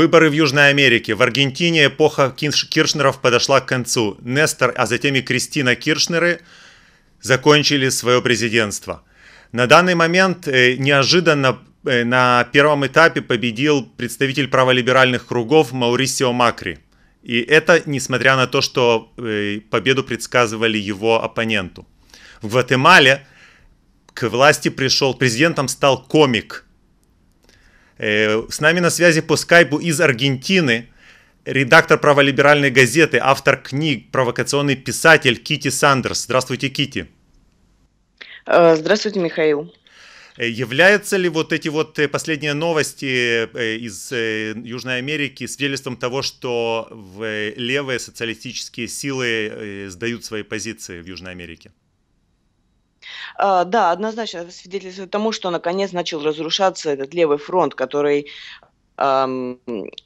Выборы в Южной Америке. В Аргентине эпоха Киршнеров подошла к концу. Нестор, а затем и Кристина Киршнеры закончили свое президентство. На данный момент э, неожиданно э, на первом этапе победил представитель праволиберальных кругов Маурисио Макри. И это несмотря на то, что э, победу предсказывали его оппоненту. В Гватемале к власти пришел, президентом стал комик – Э, с нами на связи по скайпу из Аргентины редактор праволиберальной газеты, автор книг, провокационный писатель Кити Сандерс. Здравствуйте, Кити. Э, здравствуйте, Михаил. Э, являются ли вот эти вот последние новости из Южной Америки свидетельством того, что левые социалистические силы сдают свои позиции в Южной Америке? А, да, однозначно свидетельствует тому, что наконец начал разрушаться этот левый фронт, который э,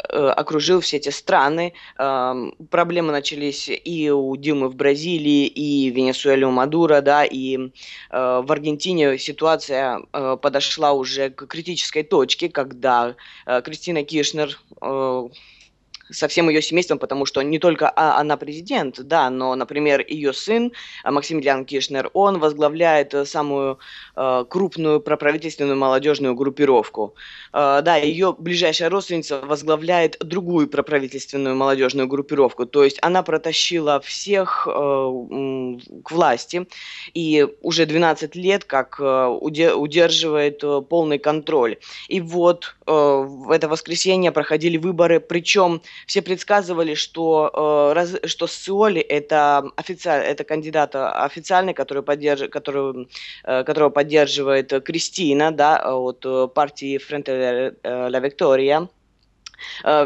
окружил все эти страны. Проблемы начались и у Димы в Бразилии, и в Венесуэле у Мадура, да, и э, в Аргентине ситуация э, подошла уже к критической точке, когда Кристина Кишнер со всем ее семейством, потому что не только а, она президент, да, но, например, ее сын а, Максимилиан Кишнер, он возглавляет э, самую э, крупную проправительственную молодежную группировку. Э, да, ее ближайшая родственница возглавляет другую проправительственную молодежную группировку, то есть она протащила всех э, к власти и уже 12 лет как э, удерживает э, полный контроль. И вот э, в это воскресенье проходили выборы, причем все предсказывали, что, э, раз, что Сиоли это, официаль, это кандидат э, официальный, который поддерж, который, э, которого поддерживает Кристина да, от э, партии Френте Ла Виктория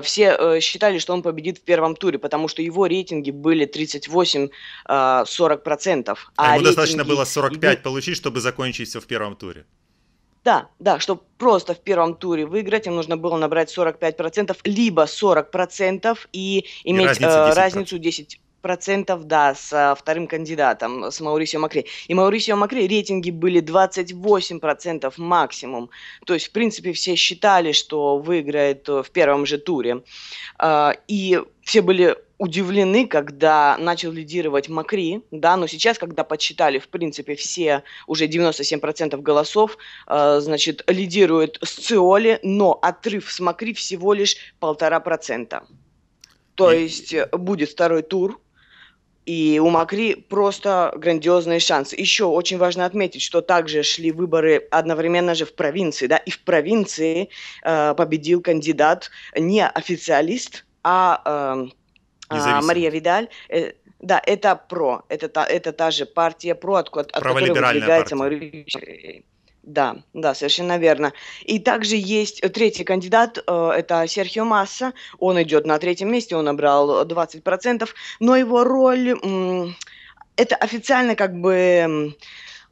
все э, считали, что он победит в первом туре, потому что его рейтинги были 38-40%. А, а ему рейтинги... достаточно было 45 получить, чтобы закончить все в первом туре. Да, да, чтобы просто в первом туре выиграть, им нужно было набрать 45%, либо 40% и иметь и разница 10%. Э, разницу 10 процентов, да, со э, вторым кандидатом, э, с Маурисио Макри. И Маурисио Макри рейтинги были 28 процентов максимум. То есть, в принципе, все считали, что выиграет в первом же туре. И все были удивлены, когда начал лидировать Макри, да, но сейчас, когда подсчитали, в принципе, все уже 97% голосов, э, значит, лидирует Сциоли, но отрыв с Макри всего лишь полтора процента. То и... есть э, будет второй тур, и у Макри просто грандиозные шансы. Еще очень важно отметить, что также шли выборы одновременно же в провинции, да, и в провинции э, победил кандидат не официалист, а э, а, Мария Видаль. Э, да, это ПРО. Это та, это та же партия ПРО, от, от которой выдвигается Мария да, да, совершенно верно. И также есть э, третий кандидат, э, это Серхио Масса. Он идет на третьем месте, он набрал 20%, но его роль это официально как бы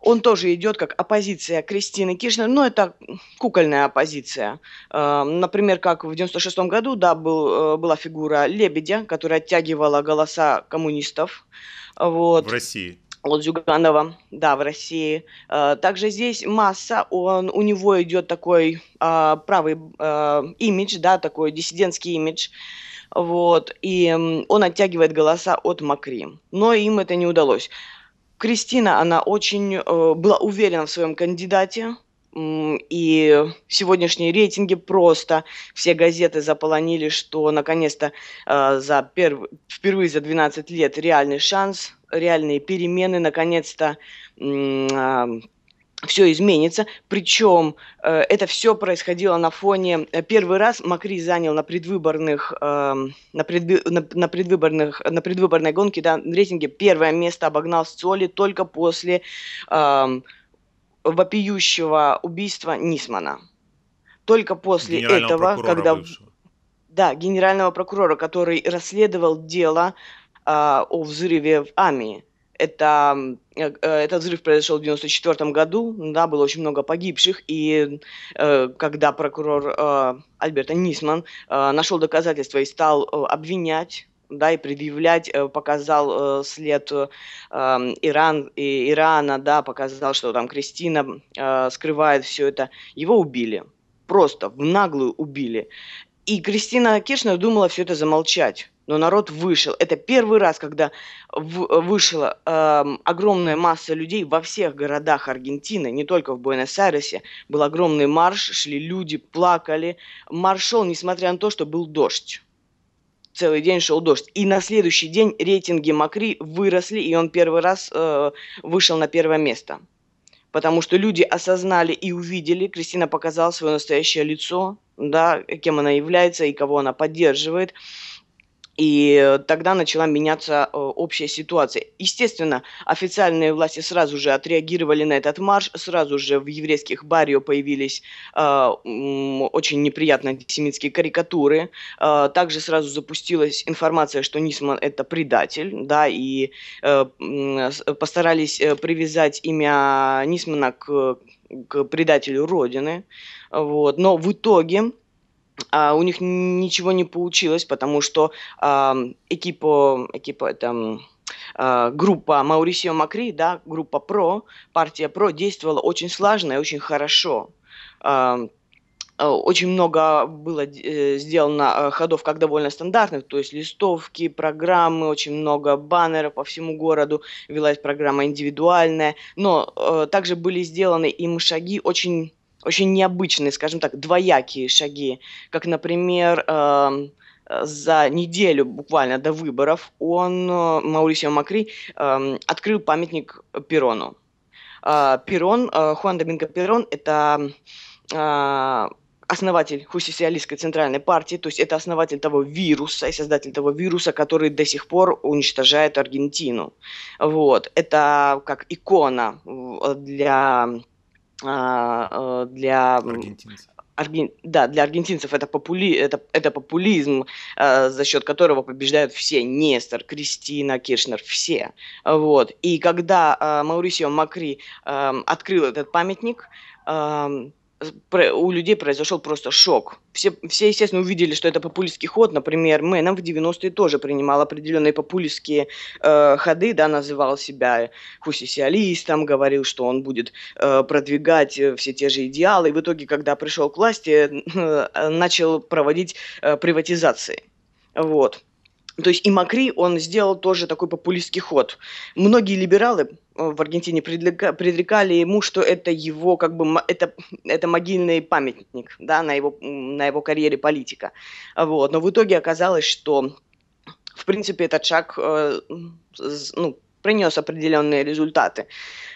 он тоже идет как оппозиция Кристины Кишнер, но это кукольная оппозиция. Э, например, как в 96 году, да, был, э, была фигура Лебедя, которая оттягивала голоса коммунистов. Вот. В России от Зюганова, да, в России. Э, также здесь масса, он, у него идет такой правый имидж, да, такой диссидентский имидж, вот, и он оттягивает голоса от Макри, но им это не удалось. Кристина, она очень э, была уверена в своем кандидате, и сегодняшние рейтинги просто все газеты заполонили, что наконец-то э, за перв... впервые за 12 лет реальный шанс, реальные перемены, наконец-то э, все изменится. Причем э, это все происходило на фоне... Э, первый раз Макри занял на предвыборных, э, на, предвы, на, на, предвыборных, на предвыборной гонке, да, в рейтинге первое место обогнал Соли только после э, вопиющего убийства Нисмана. Только после этого, когда... Бывшего. Да, генерального прокурора, который расследовал дело э, о взрыве в Амии. Это, э, э, этот взрыв произошел в 1994 году, да, было очень много погибших, и э, когда прокурор Альберта Нисман нашел доказательства и стал обвинять да, и предъявлять, показал след Иран, и, Ирана, да, показал, что там Кристина скрывает все это. Его убили, просто в наглую убили. И Кристина Киршнер думала все это замолчать но народ вышел. Это первый раз, когда в, вышла э, огромная масса людей во всех городах Аргентины, не только в Буэнос-Айресе. Был огромный марш, шли люди, плакали. Марш шел, несмотря на то, что был дождь. Целый день шел дождь. И на следующий день рейтинги Макри выросли, и он первый раз э, вышел на первое место. Потому что люди осознали и увидели, Кристина показала свое настоящее лицо, да, кем она является и кого она поддерживает. И тогда начала меняться э, общая ситуация. Естественно, официальные власти сразу же отреагировали на этот марш, сразу же в еврейских барио появились э, очень неприятные антисемитские карикатуры. Э, также сразу запустилась информация, что Нисман это предатель, да, и э, постарались э, привязать имя Нисмана к, к предателю Родины. Вот. Но в итоге а, у них ничего не получилось, потому что а, экипа, экипа это а, группа Маурисио Макри, да, группа ПРО, партия ПРО действовала очень слаженно и очень хорошо. А, очень много было э, сделано а, ходов как довольно стандартных, то есть листовки, программы, очень много баннеров по всему городу, велась программа индивидуальная, но э, также были сделаны им шаги очень очень необычные, скажем так, двоякие шаги, как, например, эм, э, за неделю буквально до выборов он, э, Маурисио Макри, э, открыл памятник Перону. Э, Перон, э, Хуан Доминго Перон, это э, основатель хусисиалистской центральной партии, то есть это основатель того вируса и создатель того вируса, который до сих пор уничтожает Аргентину. Вот. Это как икона э, для а, э, для аргентинцев. Арген... Да, для аргентинцев это, попули... это, это популизм, а, за счет которого побеждают все, Нестор, Кристина, Киршнер, все. Вот. И когда э, Маурисио Макри эм, открыл этот памятник, эм, у людей произошел просто шок. Все, все, естественно, увидели, что это популистский ход. Например, Мэном в 90-е тоже принимал определенные популистские э, ходы, да, называл себя хусисиалистом, говорил, что он будет э, продвигать э, все те же идеалы. И в итоге, когда пришел к власти, э, начал проводить э, приватизации. Вот. То есть и Макри, он сделал тоже такой популистский ход. Многие либералы э, в Аргентине предрекали ему, что это его, как бы, это, это могильный памятник, да, на его, на его карьере политика. Вот. Но в итоге оказалось, что, в принципе, этот шаг, э, ну, принес определенные результаты.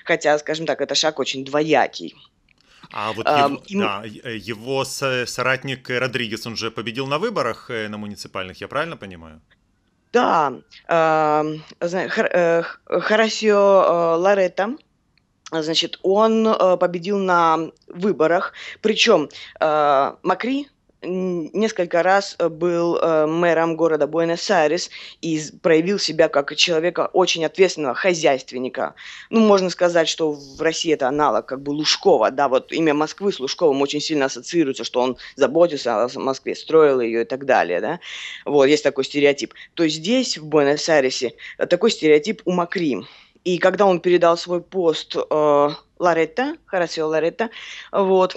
Хотя, скажем так, это шаг очень двоякий. А вот э, его, им... да, его соратник Родригес, он же победил на выборах на муниципальных, я правильно понимаю? Да, эм, Харасио э, э, Ларета, значит, он э, победил на выборах, причем Макри несколько раз э, был э, мэром города Буэнос-Айрес и проявил себя как человека очень ответственного хозяйственника. Ну, можно сказать, что в России это аналог как бы Лужкова, да, вот имя Москвы с Лужковым очень сильно ассоциируется, что он заботился о Москве, строил ее и так далее, да. Вот, есть такой стереотип. То есть здесь, в Буэнос-Айресе, э, такой стереотип у Макри. И когда он передал свой пост э, Лоретта, Харасио Лоретта, вот,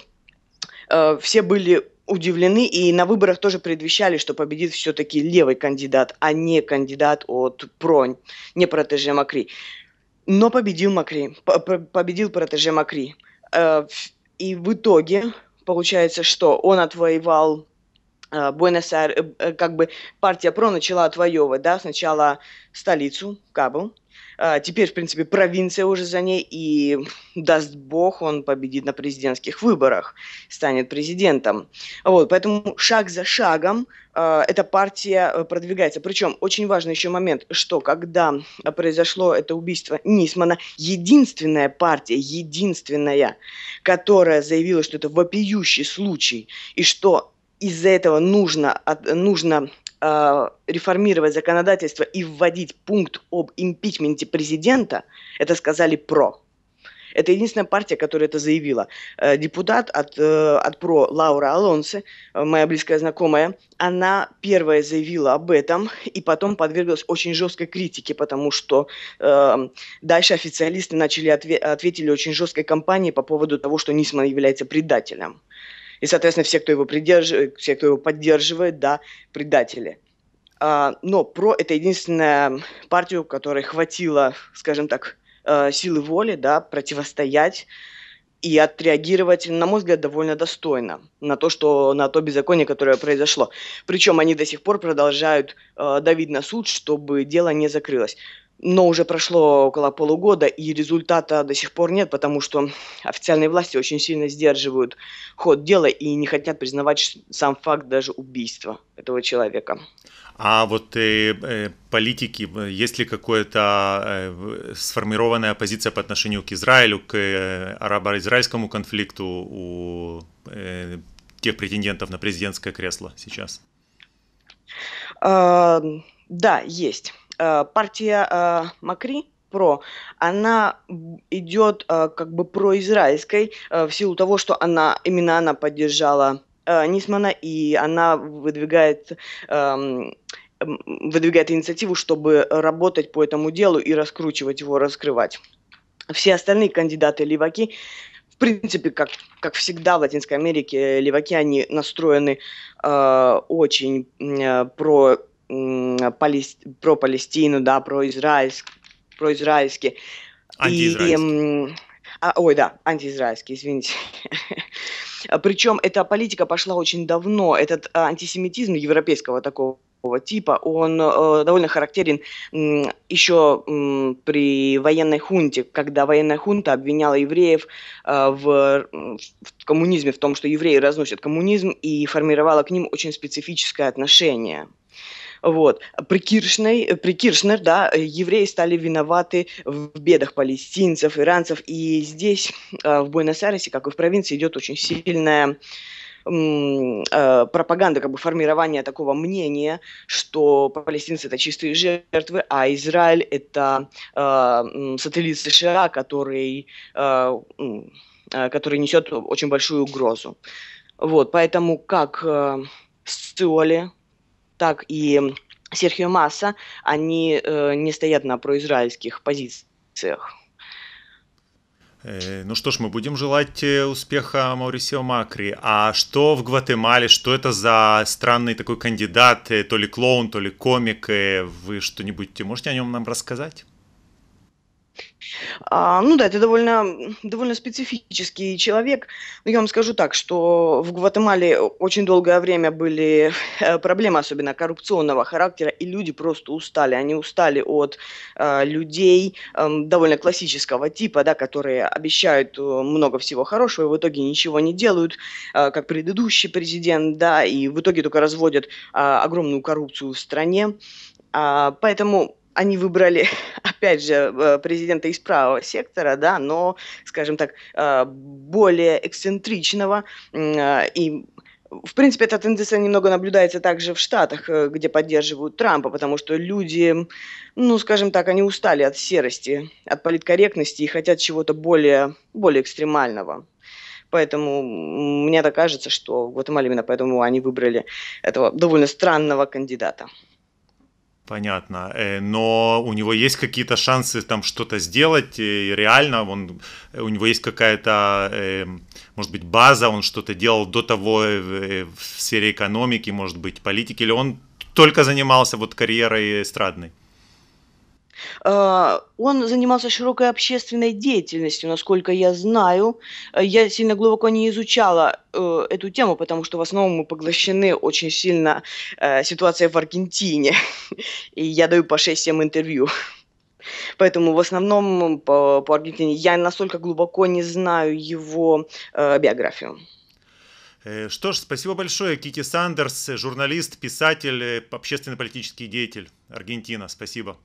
э, все были удивлены и на выборах тоже предвещали, что победит все-таки левый кандидат, а не кандидат от Пронь, не протеже Макри. Но победил Макри, победил протеже Макри. Э, и в итоге получается, что он отвоевал Э, буэнос э, э, как бы партия ПРО начала отвоевывать, да, сначала столицу, Кабу, а, теперь, в принципе, провинция уже за ней, и даст бог, он победит на президентских выборах, станет президентом. Вот, поэтому шаг за шагом э, эта партия продвигается. Причем очень важный еще момент, что когда произошло это убийство Нисмана, единственная партия, единственная, которая заявила, что это вопиющий случай, и что из-за этого нужно, нужно э, реформировать законодательство и вводить пункт об импичменте президента, это сказали ПРО. Это единственная партия, которая это заявила. Э, депутат от, э, от ПРО Лаура Алонсе, э, моя близкая знакомая, она первая заявила об этом и потом подверглась очень жесткой критике, потому что э, дальше официалисты начали отве- ответили очень жесткой кампании по поводу того, что Нисман является предателем. И, соответственно, все, кто его, придерж... Э, все, кто его поддерживает, да, предатели. А, но ПРО – это единственная партия, у которой хватило, скажем так, э, силы воли, да, противостоять и отреагировать, на мой взгляд, довольно достойно на то, что на то беззаконие, которое произошло. Причем они до сих пор продолжают э, давить на суд, чтобы дело не закрылось. Но уже прошло около полугода, и результата до сих пор нет, потому что официальные власти очень сильно сдерживают ход дела и не хотят признавать сам факт даже убийства этого человека. А вот э, э политики, э, есть ли какая-то э, сформированная позиция по отношению к Израилю, к э, арабо-израильскому конфликту у э, тех претендентов на президентское кресло сейчас? А, да, есть Э, партия э, Макри, про, она идет э, как бы произраильской в силу того, что она, именно она поддержала Нисмана, и она выдвигает эм, выдвигает инициативу, чтобы работать по этому делу и раскручивать его, раскрывать. Все остальные кандидаты леваки, в принципе, как, как всегда в Латинской Америке, леваки, они настроены э, очень э, про палест... про Палестину, да, про Израильск, про израильский. Антиизраильский. И, а, ой, да, антиизраильский, извините. Причем эта политика пошла очень давно. Этот а, антисемитизм европейского такого типа, он э, довольно характерен э, еще э, при военной хунте, когда военная хунта обвиняла евреев э, в, в коммунизме, в том, что евреи разносят коммунизм, и формировала к ним очень специфическое отношение. Вот. При, Киршной, при Киршнер, да, евреи стали виноваты в бедах палестинцев, иранцев. И здесь, а, в Буэнос-Айресе, как и в провинции, идет очень сильная а, пропаганда, как бы формирование такого мнения, что палестинцы это чистые жертвы, а Израиль это э, сателлит США, который, э, который несет очень большую угрозу. Вот, поэтому как э, Сциоли, так и Серхио Масса, они э, не стоят на произраильских позициях. Э, ну что ж, мы будем желать э, успеха Маурисио Макри. А что в Гватемале? Что это за странный такой кандидат? Э, то ли клоун, то ли комик? Вы что-нибудь можете о нем нам рассказать? А, ну да, это довольно, довольно специфический человек. Но ну, я вам скажу так, что в Гватемале очень долгое время были э, проблемы, особенно коррупционного характера, и люди просто устали. Они устали от э, людей э, довольно классического типа, да, которые обещают э, много всего хорошего, и в итоге ничего не делают, э, как предыдущий президент, да, и в итоге только разводят э, огромную коррупцию в стране. Э, поэтому они выбрали, опять же, э, президента из правого сектора, да, но, скажем так, э, более эксцентричного э, и в принципе, эта тенденция немного наблюдается также в Штатах, где поддерживают Трампа, потому что люди, ну, скажем так, они устали от серости, от политкорректности и хотят чего-то более, более экстремального. Поэтому мне так кажется, что в Гватемале именно поэтому они выбрали этого довольно странного кандидата. Понятно. Э, но у него есть какие-то шансы там что-то сделать. Э, реально, он, у него есть какая-то, э, может быть, база, он что-то делал до того в сфере экономики, может быть, политики, или он только занимался вот карьерой эстрадной? А, он занимался широкой общественной деятельностью, насколько я знаю. Э, я сильно глубоко не изучала э, эту тему, потому что в основном мы поглощены очень сильно э, ситуацией в Аргентине. И я даю по 6-7 интервью. Поэтому в основном по, по Аргентине я настолько глубоко не знаю его э, биографию. Что ж, спасибо большое, Кити Сандерс, журналист, писатель, общественно-политический деятель Аргентина. Спасибо.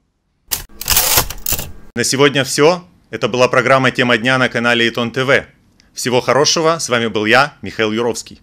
На сегодня все. Это была программа «Тема дня» на канале Итон ТВ. Всего хорошего. С вами был я, Михаил Юровский.